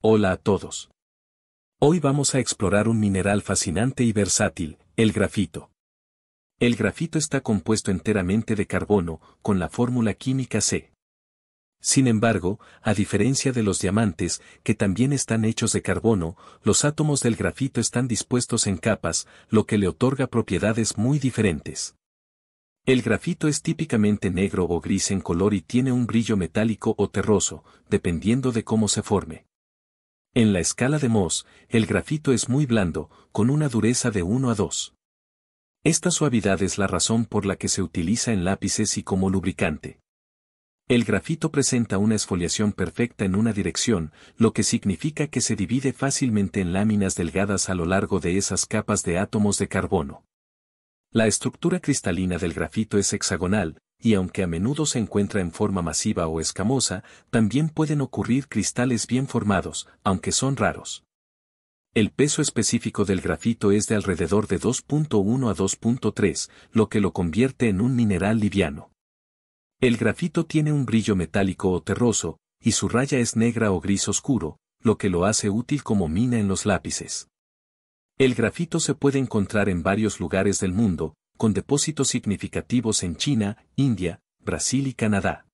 Hola a todos. Hoy vamos a explorar un mineral fascinante y versátil, el grafito. El grafito está compuesto enteramente de carbono, con la fórmula química C. Sin embargo, a diferencia de los diamantes, que también están hechos de carbono, los átomos del grafito están dispuestos en capas, lo que le otorga propiedades muy diferentes. El grafito es típicamente negro o gris en color y tiene un brillo metálico o terroso, dependiendo de cómo se forme. En la escala de Mohs, el grafito es muy blando, con una dureza de 1 a 2. Esta suavidad es la razón por la que se utiliza en lápices y como lubricante. El grafito presenta una esfoliación perfecta en una dirección, lo que significa que se divide fácilmente en láminas delgadas a lo largo de esas capas de átomos de carbono. La estructura cristalina del grafito es hexagonal, y aunque a menudo se encuentra en forma masiva o escamosa, también pueden ocurrir cristales bien formados, aunque son raros. El peso específico del grafito es de alrededor de 2.1 a 2.3, lo que lo convierte en un mineral liviano. El grafito tiene un brillo metálico o terroso, y su raya es negra o gris oscuro, lo que lo hace útil como mina en los lápices. El grafito se puede encontrar en varios lugares del mundo, con depósitos significativos en China, India, Brasil y Canadá.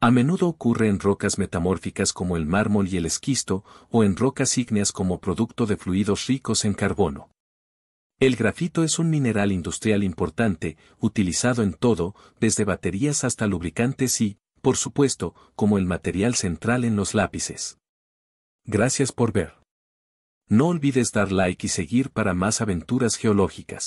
A menudo ocurre en rocas metamórficas como el mármol y el esquisto, o en rocas ígneas como producto de fluidos ricos en carbono. El grafito es un mineral industrial importante, utilizado en todo, desde baterías hasta lubricantes y, por supuesto, como el material central en los lápices. Gracias por ver. No olvides dar like y seguir para más aventuras geológicas.